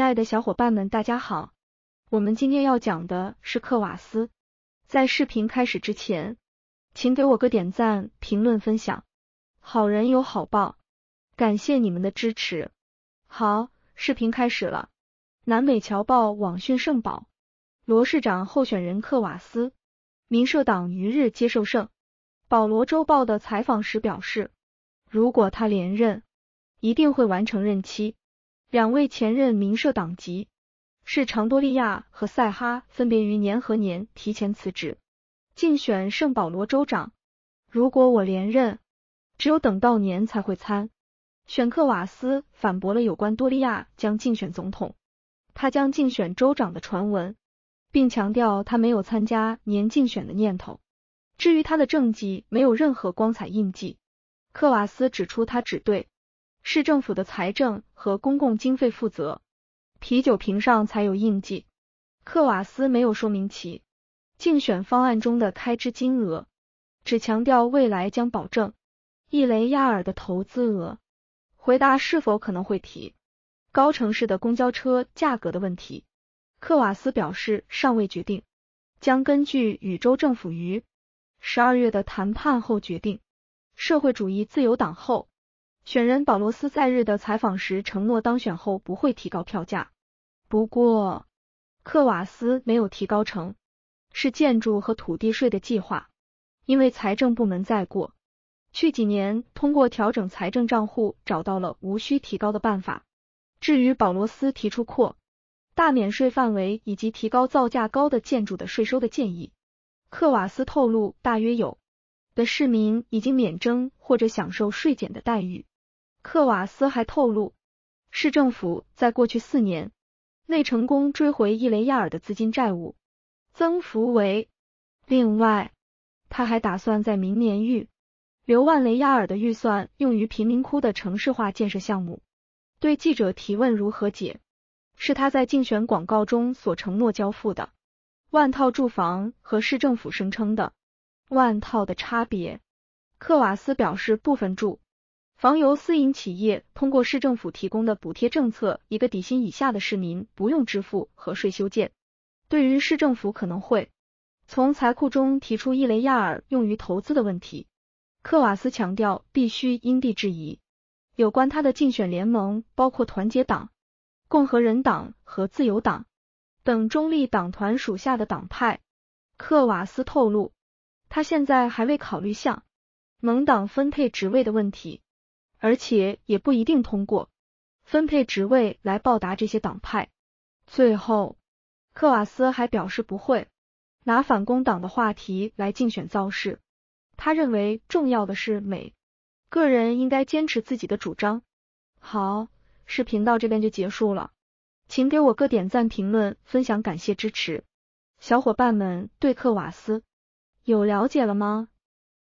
亲爱的小伙伴们，大家好！我们今天要讲的是克瓦斯。在视频开始之前，请给我个点赞、评论、分享，好人有好报，感谢你们的支持。好，视频开始了。南美侨报网讯，圣保，罗市长候选人克瓦斯，民社党于日接受圣保罗周报的采访时表示，如果他连任，一定会完成任期。两位前任民社党籍是长多利亚和塞哈，分别于年和年提前辞职竞选圣保罗州长。如果我连任，只有等到年才会参选。克瓦斯反驳了有关多利亚将竞选总统、他将竞选州长的传闻，并强调他没有参加年竞选的念头。至于他的政绩，没有任何光彩印记。克瓦斯指出，他只对。市政府的财政和公共经费负责。啤酒瓶上才有印记。克瓦斯没有说明其竞选方案中的开支金额，只强调未来将保证伊雷亚尔的投资额。回答是否可能会提高城市的公交车价格的问题，克瓦斯表示尚未决定，将根据与州政府于十二月的谈判后决定。社会主义自由党后。选人保罗斯在日的采访时承诺，当选后不会提高票价。不过，克瓦斯没有提高成，是建筑和土地税的计划，因为财政部门在过去几年通过调整财政账户找到了无需提高的办法。至于保罗斯提出扩大免税范围以及提高造价高的建筑的税收的建议，克瓦斯透露，大约有的市民已经免征或者享受税减的待遇。克瓦斯还透露，市政府在过去四年内成功追回伊雷亚尔的资金债务增幅为另外，他还打算在明年预留万雷亚尔的预算用于贫民窟的城市化建设项目。对记者提问如何解是他在竞选广告中所承诺交付的万套住房和市政府声称的万套的差别，克瓦斯表示部分住。房游私营企业通过市政府提供的补贴政策，一个底薪以下的市民不用支付和税修建。对于市政府可能会从财库中提出伊雷亚尔用于投资的问题，克瓦斯强调必须因地制宜。有关他的竞选联盟包括团结党、共和人党和自由党等中立党团属下的党派。克瓦斯透露，他现在还未考虑向盟党分配职位的问题。而且也不一定通过分配职位来报答这些党派。最后，科瓦斯还表示不会拿反攻党的话题来竞选造势。他认为重要的是美，个人应该坚持自己的主张。好，视频到这边就结束了，请给我个点赞、评论、分享，感谢支持。小伙伴们，对科瓦斯有了解了吗？